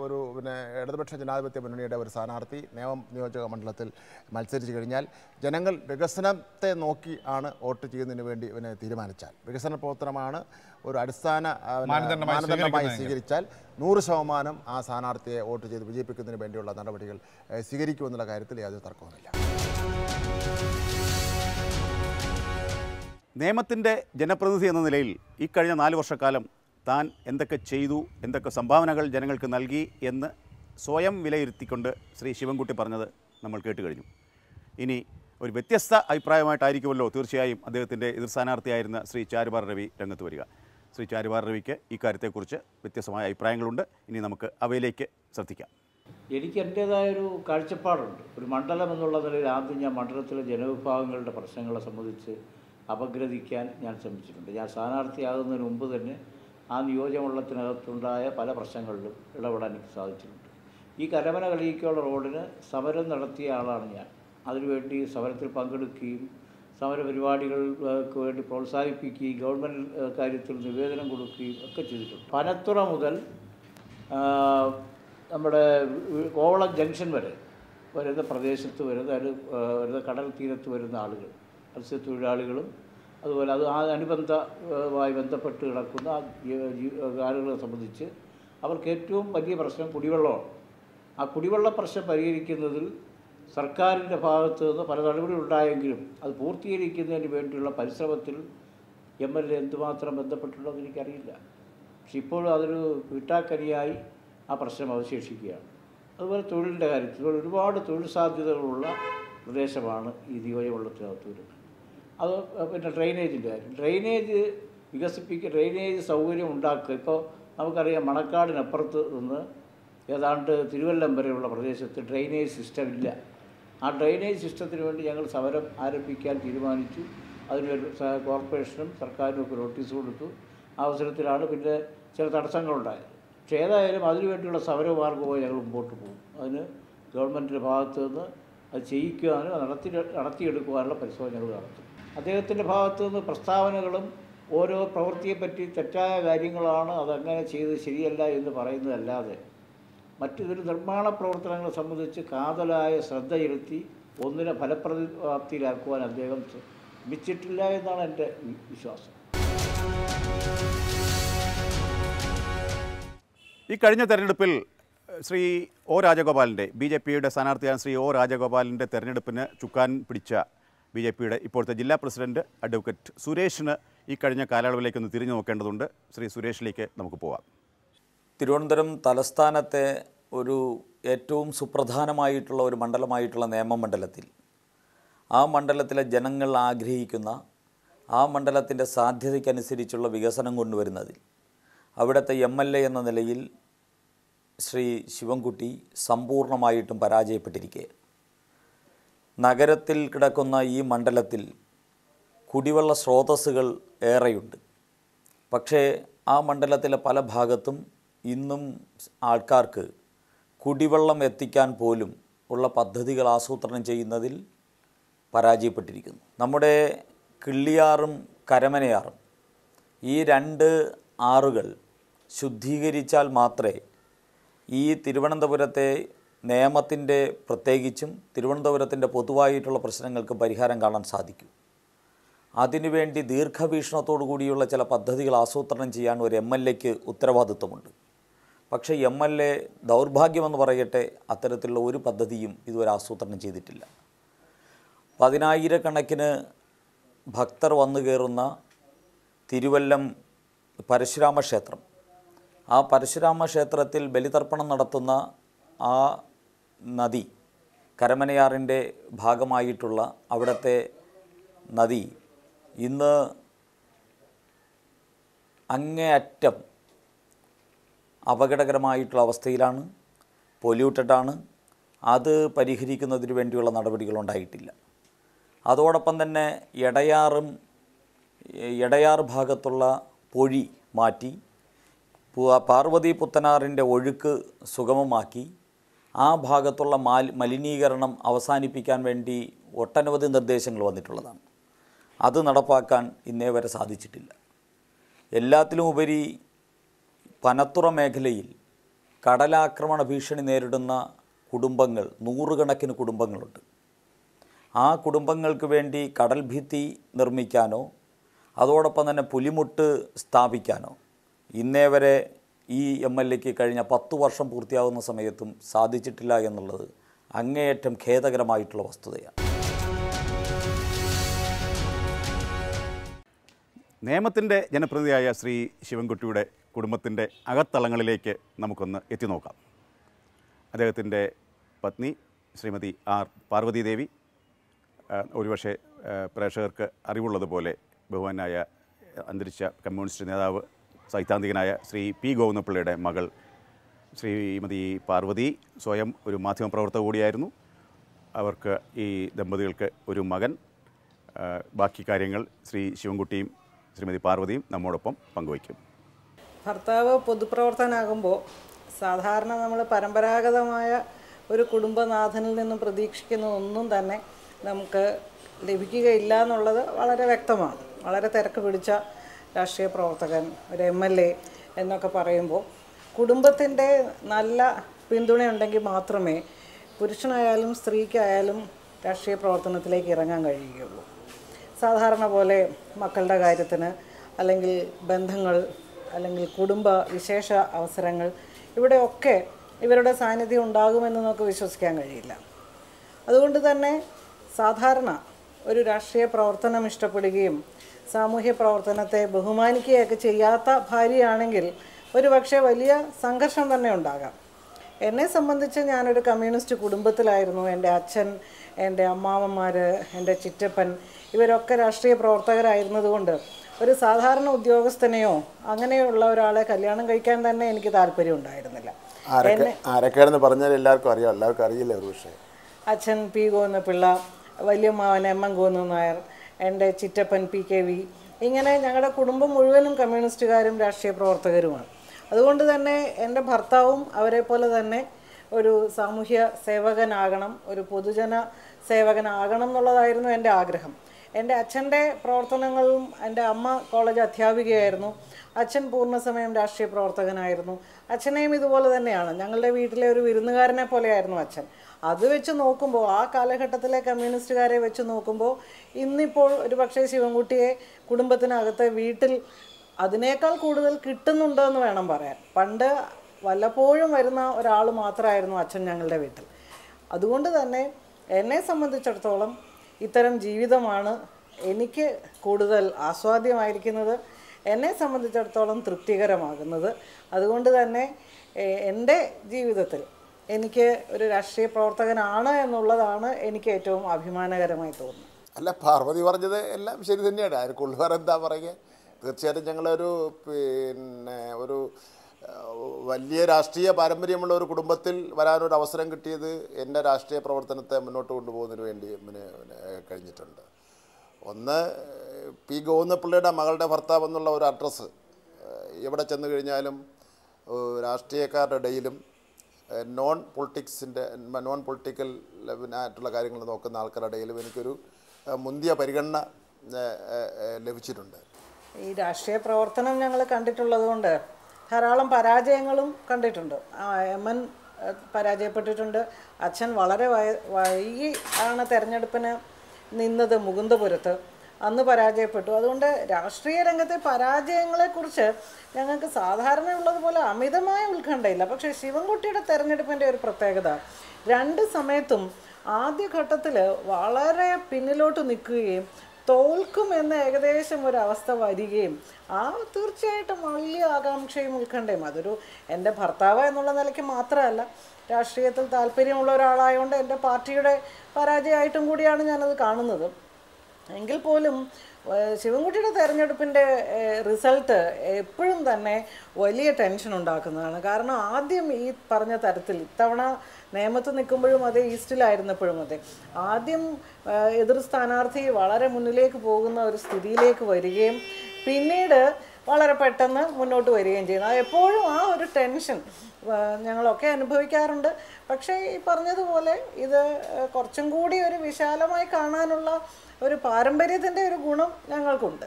ഒരു പിന്നെ ഇടതുപക്ഷ ജനാധിപത്യ മുന്നണിയുടെ ഒരു സ്ഥാനാർത്ഥി നിയമം നിയോജക മണ്ഡലത്തിൽ മത്സരിച്ചു കഴിഞ്ഞാൽ ജനങ്ങൾ വികസനത്തെ നോക്കി ആണ് വോട്ട് ചെയ്യുന്നതിന് വേണ്ടി ഇവനെ തീരുമാനിച്ചാൽ വികസന പ്രവർത്തനമാണ് ഒരു അടിസ്ഥാന മാനദണ്ഡമായി സ്വീകരിച്ചാൽ നൂറ് ശതമാനം ആ സ്ഥാനാർത്ഥിയെ വോട്ട് ചെയ്ത് വിജയിപ്പിക്കുന്നതിന് വേണ്ടിയുള്ള നടപടികൾ സ്വീകരിക്കുമെന്നുള്ള കാര്യത്തിൽ യാതൊരു തർക്കവുമില്ല നിയമത്തിൻ്റെ ജനപ്രതിനിധി എന്ന നിലയിൽ ഈ കഴിഞ്ഞ നാല് വർഷക്കാലം താൻ എന്തൊക്കെ ചെയ്തു എന്തൊക്കെ സംഭാവനകൾ ജനങ്ങൾക്ക് നൽകി എന്ന് സ്വയം വിലയിരുത്തിക്കൊണ്ട് ശ്രീ ശിവൻകുട്ടി പറഞ്ഞത് നമ്മൾ കേട്ടുകഴിഞ്ഞു ഇനി ഒരു വ്യത്യസ്ത അഭിപ്രായമായിട്ടായിരിക്കുമല്ലോ തീർച്ചയായും അദ്ദേഹത്തിൻ്റെ എതിർ സ്ഥാനാർത്ഥിയായിരുന്ന ശ്രീ ചാരുബാർ രവി രംഗത്ത് വരിക ശ്രീ ചാരുബാർ രവിക്ക് ഇക്കാര്യത്തെക്കുറിച്ച് വ്യത്യസ്തമായ അഭിപ്രായങ്ങളുണ്ട് ഇനി നമുക്ക് അവയിലേക്ക് ശ്രദ്ധിക്കാം എനിക്ക് എൻ്റെതായൊരു കാഴ്ചപ്പാടുണ്ട് ഒരു മണ്ഡലം എന്നുള്ള നിലയിൽ ആദ്യം ഞാൻ മണ്ഡലത്തിലെ ജനവിഭാഗങ്ങളുടെ പ്രശ്നങ്ങളെ സംബന്ധിച്ച് അപഗ്രഥിക്കാൻ ഞാൻ ശ്രമിച്ചിട്ടുണ്ട് ഞാൻ സ്ഥാനാർത്ഥിയാകുന്നതിന് മുമ്പ് തന്നെ ആ നിയോജകമണ്ഡലത്തിനകത്തുണ്ടായ പല പ്രശ്നങ്ങളിലും ഇടപെടാൻ എനിക്ക് സാധിച്ചിട്ടുണ്ട് ഈ കരമന കളിയിക്കുള്ള റോഡിന് സമരം നടത്തിയ ആളാണ് ഞാൻ അതിനുവേണ്ടി സമരത്തിൽ പങ്കെടുക്കുകയും സമരപരിപാടികൾക്ക് വേണ്ടി പ്രോത്സാഹിപ്പിക്കുകയും ഗവൺമെൻറ് കാര്യത്തിൽ നിവേദനം കൊടുക്കുകയും ഒക്കെ ചെയ്തിട്ടുണ്ട് പനത്തുറ മുതൽ നമ്മുടെ കോവളം ജംഗ്ഷൻ വരെ വരുന്ന പ്രദേശത്ത് വരുന്ന വരുന്ന കടൽ തീരത്ത് വരുന്ന ആളുകൾ മത്സ്യത്തൊഴിലാളികളും അതുപോലെ അത് ആ അനുബന്ധമായി ബന്ധപ്പെട്ട് കിടക്കുന്ന ആളുകളെ സംബന്ധിച്ച് അവർക്ക് ഏറ്റവും വലിയ പ്രശ്നം കുടിവെള്ളമാണ് ആ കുടിവെള്ള പ്രശ്നം പരിഹരിക്കുന്നതിൽ സർക്കാരിൻ്റെ ഭാഗത്ത് നിന്ന് പല നടപടികളുണ്ടായെങ്കിലും അത് പൂർത്തീകരിക്കുന്നതിന് വേണ്ടിയുള്ള പരിശ്രമത്തിൽ എം എൽ എ എന്തുമാത്രം എന്ന് എനിക്കറിയില്ല പക്ഷെ ഇപ്പോഴും അതൊരു വിട്ടാക്കരിയായി ആ പ്രശ്നം അവശേഷിക്കുകയാണ് അതുപോലെ തൊഴിലിൻ്റെ കാര്യത്തിൽ ഒരുപാട് തൊഴിൽ സാധ്യതകളുള്ള പ്രദേശമാണ് ഈ ദീപജവള്ളത്തിനകത്ത് വരുന്നത് അത് പിന്നെ ഡ്രെയിനേജിൻ്റെ കാര്യം ഡ്രെയിനേജ് വികസിപ്പിക്കുക ഡ്രെയിനേജ് സൗകര്യം ഉണ്ടാക്കുക ഇപ്പോൾ നമുക്കറിയാം മണക്കാടിനപ്പുറത്ത് നിന്ന് ഏതാണ്ട് തിരുവല്ലം വരെയുള്ള പ്രദേശത്ത് ഡ്രെയിനേജ് സിസ്റ്റം ഇല്ല ആ ഡ്രെയിനേജ് സിസ്റ്റത്തിന് വേണ്ടി ഞങ്ങൾ സമരം ആരംഭിക്കാൻ തീരുമാനിച്ചു അതിന് കോർപ്പറേഷനും സർക്കാരിനും ഒക്കെ നോട്ടീസ് കൊടുത്തു ആ അവസരത്തിലാണ് പിന്നെ ചില തടസ്സങ്ങളുണ്ടായത് പക്ഷേ ഏതായാലും അതിനുവേണ്ടിയുള്ള സമരമാർഗമായി ഞങ്ങൾ മുമ്പോട്ട് പോകും അതിന് ഗവൺമെൻറ്റിൻ്റെ ഭാഗത്തു നിന്ന് അത് ചെയ്യിക്കുവാനും നടത്തി നടത്തിയെടുക്കുവാനുള്ള പരിശോധന ഞങ്ങൾ നടത്തും അദ്ദേഹത്തിൻ്റെ ഭാഗത്തു നിന്ന് പ്രസ്താവനകളും ഓരോ പ്രവൃത്തിയെപ്പറ്റി തെറ്റായ കാര്യങ്ങളാണ് അതങ്ങനെ ചെയ്ത് ശരിയല്ല എന്ന് പറയുന്നതല്ലാതെ മറ്റു ഇതൊരു നിർമ്മാണ പ്രവർത്തനങ്ങളെ സംബന്ധിച്ച് കാതലായ ശ്രദ്ധ ചെലുത്തി ഒന്നിനെ ഫലപ്രതിപ്രാപ്തിയിലാക്കുവാൻ അദ്ദേഹം ശ്രമിച്ചിട്ടില്ല എന്നാണ് എൻ്റെ വിശ്വാസം ഈ കഴിഞ്ഞ തെരഞ്ഞെടുപ്പിൽ ശ്രീ ഒ രാജഗോപാലിൻ്റെ ബി ജെ പിയുടെ സ്ഥാനാർത്ഥിയായ ശ്രീ ഒ രാജഗോപാലിൻ്റെ തെരഞ്ഞെടുപ്പിന് ചുക്കാൻ പിടിച്ച ബി ജെ പിയുടെ ഇപ്പോഴത്തെ ജില്ലാ പ്രസിഡന്റ് അഡ്വക്കേറ്റ് സുരേഷിന് ഈ കഴിഞ്ഞ കാലയളവിലേക്കൊന്ന് തിരിഞ്ഞു നോക്കേണ്ടതുണ്ട് ശ്രീ സുരേഷിലേക്ക് നമുക്ക് പോവാം തിരുവനന്തപുരം തലസ്ഥാനത്തെ ഒരു ഏറ്റവും സുപ്രധാനമായിട്ടുള്ള ഒരു മണ്ഡലമായിട്ടുള്ള നിയമമണ്ഡലത്തിൽ ആ മണ്ഡലത്തിലെ ജനങ്ങൾ ആഗ്രഹിക്കുന്ന ആ മണ്ഡലത്തിൻ്റെ സാധ്യതയ്ക്കനുസരിച്ചുള്ള വികസനം കൊണ്ടുവരുന്നതിൽ അവിടുത്തെ എം എൽ എ എന്ന നിലയിൽ ശ്രീ ശിവൻകുട്ടി സമ്പൂർണമായിട്ടും പരാജയപ്പെട്ടിരിക്കെ നഗരത്തിൽ കിടക്കുന്ന ഈ മണ്ഡലത്തിൽ കുടിവെള്ള സ്രോതസ്സുകൾ ഏറെയുണ്ട് പക്ഷേ ആ മണ്ഡലത്തിലെ പല ഭാഗത്തും ഇന്നും ആൾക്കാർക്ക് കുടിവെള്ളം എത്തിക്കാൻ പോലും ഉള്ള പദ്ധതികൾ ആസൂത്രണം ചെയ്യുന്നതിൽ പരാജയപ്പെട്ടിരിക്കുന്നു നമ്മുടെ കിള്ളിയാറും കരമനയാറും ഈ രണ്ട് ആറുകൾ ശുദ്ധീകരിച്ചാൽ മാത്രമേ ഈ തിരുവനന്തപുരത്തെ നിയമത്തിൻ്റെ പ്രത്യേകിച്ചും തിരുവനന്തപുരത്തിൻ്റെ പൊതുവായിട്ടുള്ള പ്രശ്നങ്ങൾക്ക് പരിഹാരം കാണാൻ സാധിക്കൂ അതിനുവേണ്ടി ദീർഘവീക്ഷണത്തോടു കൂടിയുള്ള ചില പദ്ധതികൾ ആസൂത്രണം ചെയ്യാൻ ഒരു എം എൽ എക്ക് ഉത്തരവാദിത്വമുണ്ട് പക്ഷേ എം എൽ എ ദൗർഭാഗ്യമെന്ന് പറയട്ടെ അത്തരത്തിലുള്ള ഒരു പദ്ധതിയും ഇതുവരെ ആസൂത്രണം ചെയ്തിട്ടില്ല പതിനായിരക്കണക്കിന് ഭക്തർ വന്നു കയറുന്ന തിരുവല്ലം പരശുരാമ ക്ഷേത്രം ആ പരശുരാമ ക്ഷേത്രത്തിൽ ബലിതർപ്പണം നടത്തുന്ന ആ നദി കരമനയാറിൻ്റെ ഭാഗമായിട്ടുള്ള അവിടുത്തെ നദി ഇന്ന് അങ്ങേയറ്റം അപകടകരമായിട്ടുള്ള അവസ്ഥയിലാണ് പൊല്യൂട്ടഡാണ് അത് പരിഹരിക്കുന്നതിന് വേണ്ടിയുള്ള നടപടികൾ ഉണ്ടായിട്ടില്ല അതോടൊപ്പം തന്നെ എടയാറും എടയാർ ഭാഗത്തുള്ള പൊഴി മാറ്റി പാർവതി പുത്തനാറിൻ്റെ ഒഴുക്ക് സുഗമമാക്കി ആ ഭാഗത്തുള്ള മലിനീകരണം അവസാനിപ്പിക്കാൻ വേണ്ടി ഒട്ടനവധി നിർദ്ദേശങ്ങൾ വന്നിട്ടുള്ളതാണ് അത് നടപ്പാക്കാൻ ഇന്നേ വരെ സാധിച്ചിട്ടില്ല എല്ലാത്തിലും ഉപരി പനത്തുറ മേഖലയിൽ കടലാക്രമണ ഭീഷണി നേരിടുന്ന കുടുംബങ്ങൾ നൂറുകണക്കിന് കുടുംബങ്ങളുണ്ട് ആ കുടുംബങ്ങൾക്ക് വേണ്ടി കടൽ ഭിത്തി നിർമ്മിക്കാനോ അതോടൊപ്പം തന്നെ പുലിമുട്ട് സ്ഥാപിക്കാനോ ഇന്നേ വരെ ഈ എം എൽ എക്ക് കഴിഞ്ഞ പത്ത് വർഷം പൂർത്തിയാകുന്ന സമയത്തും സാധിച്ചിട്ടില്ല എന്നുള്ളത് അങ്ങേയറ്റം ഖേദകരമായിട്ടുള്ള വസ്തുതയാണ് നിയമത്തിൻ്റെ ജനപ്രതിനിധിയായ ശ്രീ ശിവൻകുട്ടിയുടെ കുടുംബത്തിൻ്റെ അകത്തളങ്ങളിലേക്ക് നമുക്കൊന്ന് എത്തി നോക്കാം അദ്ദേഹത്തിൻ്റെ പത്നി ശ്രീമതി ആർ പാർവതീദേവി ഒരുപക്ഷെ പ്രേക്ഷകർക്ക് അറിവുള്ളതുപോലെ ബഹുമാനായ അന്തരിച്ച കമ്മ്യൂണിസ്റ്റ് നേതാവ് സൈദ്ധാന്തികനായ ശ്രീ പി ഗോവിന്ദപ്പിള്ളിയുടെ മകൾ ശ്രീമതി പാർവതി സ്വയം ഒരു മാധ്യമപ്രവർത്തക കൂടിയായിരുന്നു അവർക്ക് ഈ ദമ്പതികൾക്ക് ഒരു മകൻ ബാക്കി കാര്യങ്ങൾ ശ്രീ ശിവൻകുട്ടിയും ശ്രീമതി പാർവതിയും നമ്മോടൊപ്പം പങ്കുവയ്ക്കും ഭർത്താവ് പൊതുപ്രവർത്തനാകുമ്പോൾ സാധാരണ നമ്മൾ പരമ്പരാഗതമായ ഒരു കുടുംബനാഥനിൽ നിന്നും പ്രതീക്ഷിക്കുന്ന ഒന്നും തന്നെ നമുക്ക് ലഭിക്കുകയില്ല എന്നുള്ളത് വളരെ വ്യക്തമാണ് വളരെ തിരക്ക് പിടിച്ച രാഷ്ട്രീയ പ്രവർത്തകൻ ഒരു എം എൽ എ എന്നൊക്കെ പറയുമ്പോൾ കുടുംബത്തിൻ്റെ നല്ല പിന്തുണയുണ്ടെങ്കിൽ മാത്രമേ പുരുഷനായാലും സ്ത്രീക്കായാലും രാഷ്ട്രീയ പ്രവർത്തനത്തിലേക്ക് ഇറങ്ങാൻ കഴിയുകയുള്ളൂ സാധാരണ പോലെ മക്കളുടെ കാര്യത്തിന് അല്ലെങ്കിൽ ബന്ധങ്ങൾ അല്ലെങ്കിൽ കുടുംബ വിശേഷ അവസരങ്ങൾ ഇവിടെയൊക്കെ ഇവരുടെ സാന്നിധ്യം ഉണ്ടാകുമെന്ന് നമുക്ക് വിശ്വസിക്കാൻ കഴിയില്ല അതുകൊണ്ട് തന്നെ സാധാരണ ഒരു രാഷ്ട്രീയ പ്രവർത്തനം ഇഷ്ടപ്പെടുകയും സാമൂഹ്യ പ്രവർത്തനത്തെ ബഹുമാനിക്കുകയൊക്കെ ചെയ്യാത്ത ഭാര്യയാണെങ്കിൽ ഒരു പക്ഷേ വലിയ സംഘർഷം തന്നെ ഉണ്ടാകാം എന്നെ സംബന്ധിച്ച് ഞാനൊരു കമ്മ്യൂണിസ്റ്റ് കുടുംബത്തിലായിരുന്നു എൻ്റെ അച്ഛൻ എൻ്റെ അമ്മാവന്മാർ എൻ്റെ ചിറ്റപ്പൻ ഇവരൊക്കെ രാഷ്ട്രീയ പ്രവർത്തകരായിരുന്നതുകൊണ്ട് ഒരു സാധാരണ ഉദ്യോഗസ്ഥനെയോ അങ്ങനെയുള്ള ഒരാളെ കല്യാണം കഴിക്കാൻ തന്നെ എനിക്ക് താല്പര്യം ഉണ്ടായിരുന്നില്ല ആരൊക്കെയാണെന്ന് പറഞ്ഞാൽ എല്ലാവർക്കും അറിയാം എല്ലാവർക്കും അറിയില്ല ഒരു പക്ഷേ അച്ഛൻ പി കോന്ന പിള്ള വലിയമ്മാവൻ എം എം കോന്നു നായർ എൻ്റെ ചിറ്റപ്പൻ പി കെ വി ഇങ്ങനെ ഞങ്ങളുടെ കുടുംബം മുഴുവനും കമ്മ്യൂണിസ്റ്റുകാരും രാഷ്ട്രീയ പ്രവർത്തകരുമാണ് അതുകൊണ്ട് തന്നെ എൻ്റെ ഭർത്താവും അവരെ പോലെ തന്നെ ഒരു സാമൂഹ്യ സേവകനാകണം ഒരു പൊതുജന സേവകനാകണം എന്നുള്ളതായിരുന്നു എൻ്റെ ആഗ്രഹം എൻ്റെ അച്ഛൻ്റെ പ്രവർത്തനങ്ങളും എൻ്റെ അമ്മ കോളേജ് അധ്യാപികയായിരുന്നു അച്ഛൻ പൂർണ്ണസമയം രാഷ്ട്രീയ പ്രവർത്തകനായിരുന്നു അച്ഛനെയും ഇതുപോലെ തന്നെയാണ് ഞങ്ങളുടെ വീട്ടിലെ ഒരു വിരുന്നുകാരനെ പോലെയായിരുന്നു അച്ഛൻ അത് വെച്ച് നോക്കുമ്പോൾ ആ കാലഘട്ടത്തിലെ കമ്മ്യൂണിസ്റ്റുകാരെ വെച്ച് നോക്കുമ്പോൾ ഇന്നിപ്പോൾ പക്ഷേ ശിവൻകുട്ടിയെ കുടുംബത്തിനകത്ത് വീട്ടിൽ അതിനേക്കാൾ കൂടുതൽ കിട്ടുന്നുണ്ടോ എന്ന് വേണം പറയാൻ പണ്ട് വല്ലപ്പോഴും വരുന്ന ഒരാൾ മാത്രമായിരുന്നു അച്ഛൻ ഞങ്ങളുടെ വീട്ടിൽ അതുകൊണ്ട് തന്നെ എന്നെ സംബന്ധിച്ചിടത്തോളം ഇത്തരം ജീവിതമാണ് എനിക്ക് കൂടുതൽ ആസ്വാദ്യമായിരിക്കുന്നത് എന്നെ സംബന്ധിച്ചിടത്തോളം തൃപ്തികരമാകുന്നത് അതുകൊണ്ട് തന്നെ എൻ്റെ ജീവിതത്തിൽ എനിക്ക് ഒരു രാഷ്ട്രീയ പ്രവർത്തകനാണ് എന്നുള്ളതാണ് എനിക്ക് ഏറ്റവും അഭിമാനകരമായി തോന്നുന്നത് അല്ല പാർവതി പറഞ്ഞത് എല്ലാം ശരി തന്നെയാണ് ആർക്കുള്ളവർ എന്താ പറയുക തീർച്ചയായിട്ടും ഞങ്ങളൊരു പിന്നെ ഒരു വലിയ രാഷ്ട്രീയ പാരമ്പര്യമുള്ള ഒരു കുടുംബത്തിൽ വരാനൊരു അവസരം കിട്ടിയത് എൻ്റെ രാഷ്ട്രീയ പ്രവർത്തനത്തെ മുന്നോട്ട് കൊണ്ടുപോകുന്നതിന് വേണ്ടി കഴിഞ്ഞിട്ടുണ്ട് ഒന്ന് പി ഗോവിന്ദപിള്ളയുടെ മകളുടെ ഭർത്താവ് എന്നുള്ള ഒരു അഡ്രസ്സ് എവിടെ ചെന്ന് കഴിഞ്ഞാലും രാഷ്ട്രീയക്കാരുടെ ഇടയിലും നോൺ പൊളിറ്റിക്സിൻ്റെ നോൺ പൊളിറ്റിക്കൽ ആയിട്ടുള്ള കാര്യങ്ങൾ നോക്കുന്ന ആൾക്കാരുടെ ഇടയിലും എനിക്കൊരു മുന്തിയ പരിഗണന ലഭിച്ചിട്ടുണ്ട് ഈ രാഷ്ട്രീയ പ്രവർത്തനം ഞങ്ങൾ കണ്ടിട്ടുള്ളത് കൊണ്ട് ധാരാളം പരാജയങ്ങളും കണ്ടിട്ടുണ്ട് എമ്മൻ പരാജയപ്പെട്ടിട്ടുണ്ട് അച്ഛൻ വളരെ വൈകി ആണ് തെരഞ്ഞെടുപ്പിന് നിന്നത് മുകുന്ദപുരത്ത് അന്ന് പരാജയപ്പെട്ടു അതുകൊണ്ട് രാഷ്ട്രീയ രംഗത്തെ പരാജയങ്ങളെക്കുറിച്ച് ഞങ്ങൾക്ക് സാധാരണ ഉള്ളതുപോലെ അമിതമായ ഉത്കണ്ഠയില്ല പക്ഷേ ശിവൻകുട്ടിയുടെ തെരഞ്ഞെടുപ്പിൻ്റെ ഒരു പ്രത്യേകത രണ്ട് സമയത്തും ആദ്യഘട്ടത്തിൽ വളരെ പിന്നിലോട്ട് നിൽക്കുകയും തോൽക്കും എന്ന ഏകദേശം ഒരു അവസ്ഥ വരികയും ആ തീർച്ചയായിട്ടും വലിയ ആകാംക്ഷയും ഉൾക്കണ്ടേയും അതൊരു എൻ്റെ ഭർത്താവ് എന്നുള്ള നിലയ്ക്ക് മാത്രമല്ല രാഷ്ട്രീയത്തിൽ താല്പര്യമുള്ള ഒരാളായതുകൊണ്ട് എൻ്റെ പാർട്ടിയുടെ പരാജയമായിട്ടും കൂടിയാണ് ഞാനത് കാണുന്നത് എങ്കിൽ പോലും ശിവൻകുട്ടിയുടെ തെരഞ്ഞെടുപ്പിൻ്റെ റിസൾട്ട് എപ്പോഴും തന്നെ വലിയ ടെൻഷൻ ഉണ്ടാക്കുന്നതാണ് കാരണം ആദ്യം ഈ പറഞ്ഞ തരത്തിൽ ഇത്തവണ നേമത്ത് നിൽക്കുമ്പോഴും അതെ ഈസ്റ്റിലായിരുന്നപ്പോഴും അതെ ആദ്യം എതിർ സ്ഥാനാർത്ഥി വളരെ മുന്നിലേക്ക് പോകുന്ന ഒരു സ്ഥിതിയിലേക്ക് വരികയും പിന്നീട് വളരെ പെട്ടെന്ന് മുന്നോട്ട് വരികയും ചെയ്യുന്നു എപ്പോഴും ആ ഒരു ടെൻഷൻ ഞങ്ങളൊക്കെ അനുഭവിക്കാറുണ്ട് പക്ഷേ ഈ പറഞ്ഞതുപോലെ ഇത് കുറച്ചും കൂടി ഒരു വിശാലമായി കാണാനുള്ള ഒരു പാരമ്പര്യത്തിൻ്റെ ഒരു ഗുണം ഞങ്ങൾക്കുണ്ട്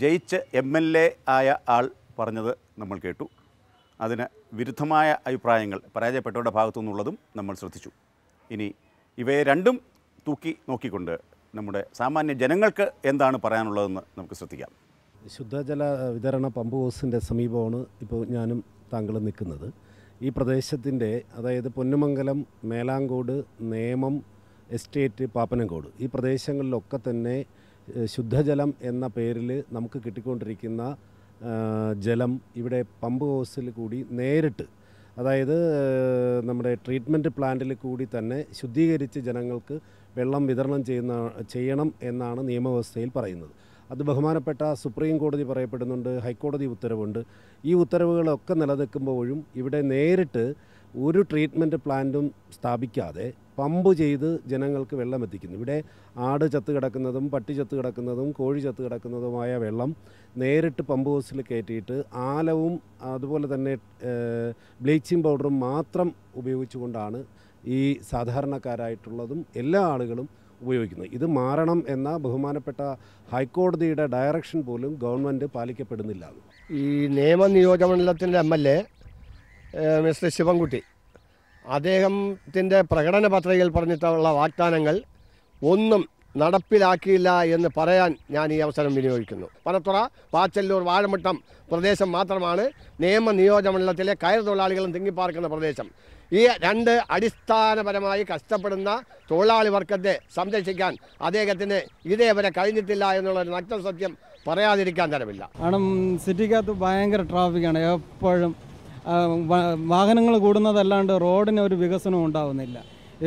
ജയിച്ച് എം എൽ എ ആയ ആൾ പറഞ്ഞത് നമ്മൾ കേട്ടു അതിന് വിരുദ്ധമായ അഭിപ്രായങ്ങൾ പരാജയപ്പെട്ടവരുടെ ഭാഗത്തു നിന്നുള്ളതും നമ്മൾ ശ്രദ്ധിച്ചു ഇനി ഇവയെ രണ്ടും തൂക്കി നോക്കിക്കൊണ്ട് നമ്മുടെ സാമാന്യ ജനങ്ങൾക്ക് എന്താണ് പറയാനുള്ളതെന്ന് നമുക്ക് ശ്രദ്ധിക്കാം ശുദ്ധജല വിതരണ പമ്പ് ഹൗസിൻ്റെ സമീപമാണ് ഇപ്പോൾ ഞാനും താങ്കളും നിൽക്കുന്നത് ഈ പ്രദേശത്തിൻ്റെ അതായത് പൊന്നുമംഗലം മേലാങ്കോട് നേമം എസ്റ്റേറ്റ് പാപ്പനങ്കോട് ഈ പ്രദേശങ്ങളിലൊക്കെ തന്നെ ശുദ്ധജലം എന്ന പേരിൽ നമുക്ക് കിട്ടിക്കൊണ്ടിരിക്കുന്ന ജലം ഇവിടെ പമ്പ് ഹൗസിൽ കൂടി നേരിട്ട് അതായത് നമ്മുടെ ട്രീറ്റ്മെൻറ്റ് പ്ലാന്റിൽ കൂടി തന്നെ ശുദ്ധീകരിച്ച് ജനങ്ങൾക്ക് വെള്ളം വിതരണം ചെയ്യുന്ന ചെയ്യണം എന്നാണ് നിയമവ്യവസ്ഥയിൽ പറയുന്നത് അത് ബഹുമാനപ്പെട്ട സുപ്രീം കോടതി പറയപ്പെടുന്നുണ്ട് ഹൈക്കോടതി ഉത്തരവുണ്ട് ഈ ഉത്തരവുകളൊക്കെ നിലനിൽക്കുമ്പോഴും ഇവിടെ നേരിട്ട് ഒരു ട്രീറ്റ്മെൻറ്റ് പ്ലാന്റും സ്ഥാപിക്കാതെ പമ്പ് ചെയ്ത് ജനങ്ങൾക്ക് വെള്ളം എത്തിക്കുന്നു ഇവിടെ ആട് ചത്ത് കിടക്കുന്നതും പട്ടി ചത്ത് കിടക്കുന്നതും കോഴി ചത്ത് കിടക്കുന്നതുമായ വെള്ളം നേരിട്ട് പമ്പ് ഹൗസിൽ കയറ്റിയിട്ട് ആലവും അതുപോലെ തന്നെ ബ്ലീച്ചിങ് പൗഡറും മാത്രം ഉപയോഗിച്ചുകൊണ്ടാണ് ഈ സാധാരണക്കാരായിട്ടുള്ളതും എല്ലാ ആളുകളും ഉപയോഗിക്കുന്നത് ഇത് മാറണം എന്ന ബഹുമാനപ്പെട്ട ഹൈക്കോടതിയുടെ ഡയറക്ഷൻ പോലും ഗവൺമെൻറ് പാലിക്കപ്പെടുന്നില്ല ഈ നിയമ മണ്ഡലത്തിൻ്റെ M L A mister Sivankutty അദ്ദേഹത്തിൻ്റെ പ്രകടന പത്രികയിൽ പറഞ്ഞിട്ടുള്ള വാഗ്ദാനങ്ങൾ ഒന്നും നടപ്പിലാക്കിയില്ല എന്ന് പറയാൻ ഞാൻ ഈ അവസരം വിനിയോഗിക്കുന്നു പനത്തുറ പാച്ചല്ലൂർ വാഴമുട്ടം പ്രദേശം മാത്രമാണ് നിയമ നിയോജകമണ്ഡലത്തിലെ കയർ തൊഴിലാളികളും തിങ്ങിപ്പാർക്കുന്ന പ്രദേശം ഈ രണ്ട് അടിസ്ഥാനപരമായി കഷ്ടപ്പെടുന്ന തൊഴിലാളി വർഗത്തെ സംരക്ഷിക്കാൻ അദ്ദേഹത്തിന് ഇതേവരെ കഴിഞ്ഞിട്ടില്ല എന്നുള്ളൊരു നഗ്നസത്യം പറയാതിരിക്കാൻ തരമില്ല കാരണം സിറ്റിക്കകത്ത് ഭയങ്കര ട്രാഫിക്കാണ് എപ്പോഴും വാഹനങ്ങൾ കൂടുന്നതല്ലാണ്ട് റോഡിന് ഒരു വികസനം ഉണ്ടാവുന്നില്ല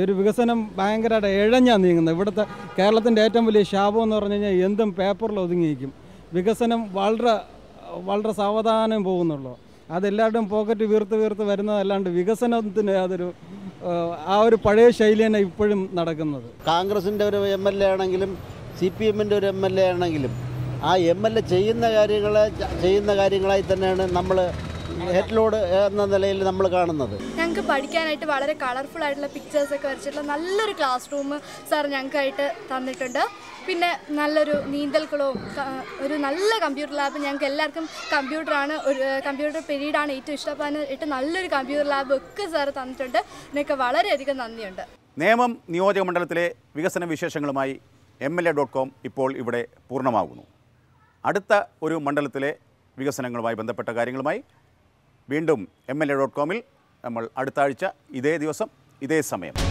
ഒരു വികസനം ഭയങ്കരമായിട്ട് ഇഴഞ്ഞാണ് നീങ്ങുന്നത് ഇവിടുത്തെ കേരളത്തിൻ്റെ ഏറ്റവും വലിയ ശാപം എന്ന് പറഞ്ഞു കഴിഞ്ഞാൽ എന്തും പേപ്പറിൽ ഒതുങ്ങിയിരിക്കും വികസനം വളരെ വളരെ സാവധാനം പോകുന്നുള്ളൂ അതെല്ലാവരുടെയും പോക്കറ്റ് വീർത്ത് വീർത്ത് വരുന്നതല്ലാണ്ട് വികസനത്തിന് അതൊരു ആ ഒരു പഴയ ശൈലി തന്നെ ഇപ്പോഴും നടക്കുന്നത് കോൺഗ്രസിൻ്റെ ഒരു എം എൽ എ ആണെങ്കിലും സി പി എമ്മിൻ്റെ ഒരു എം എൽ എ ആണെങ്കിലും ആ എം എൽ എ ചെയ്യുന്ന കാര്യങ്ങളെ ചെയ്യുന്ന കാര്യങ്ങളായി തന്നെയാണ് നമ്മൾ ഹെഡ് ലോഡ് എന്ന നിലയിൽ നമ്മൾ കാണുന്നത് ഞങ്ങൾക്ക് പഠിക്കാനായിട്ട് വളരെ കളർഫുൾ ആയിട്ടുള്ള പിക്ചേഴ്സ് ഒക്കെ വരച്ചിട്ടുള്ള നല്ലൊരു ക്ലാസ് റൂം സാർ ഞങ്ങൾക്കായിട്ട് തന്നിട്ടുണ്ട് പിന്നെ നല്ലൊരു നീന്തൽക്കുളവും ഒരു നല്ല കമ്പ്യൂട്ടർ ലാബ് ഞങ്ങൾക്ക് എല്ലാവർക്കും കമ്പ്യൂട്ടറാണ് ഒരു കമ്പ്യൂട്ടർ പീരീഡാണ് ഏറ്റവും ഇഷ്ടപ്പെടാൻ ഇട്ട് നല്ലൊരു കമ്പ്യൂട്ടർ ലാബ് ഒക്കെ സാർ തന്നിട്ടുണ്ട് ഇതിനൊക്കെ വളരെയധികം നന്ദിയുണ്ട് നേമം നിയോജക മണ്ഡലത്തിലെ വികസന വിശേഷങ്ങളുമായി M L A dot com ഇപ്പോൾ ഇവിടെ പൂർണ്ണമാകുന്നു അടുത്ത ഒരു മണ്ഡലത്തിലെ വികസനങ്ങളുമായി ബന്ധപ്പെട്ട കാര്യങ്ങളുമായി വീണ്ടും എം എൽ എ ഡോട്ട് കോമിൽ നമ്മൾ അടുത്ത ആഴ്ച ഇതേ ദിവസം ഇതേ സമയം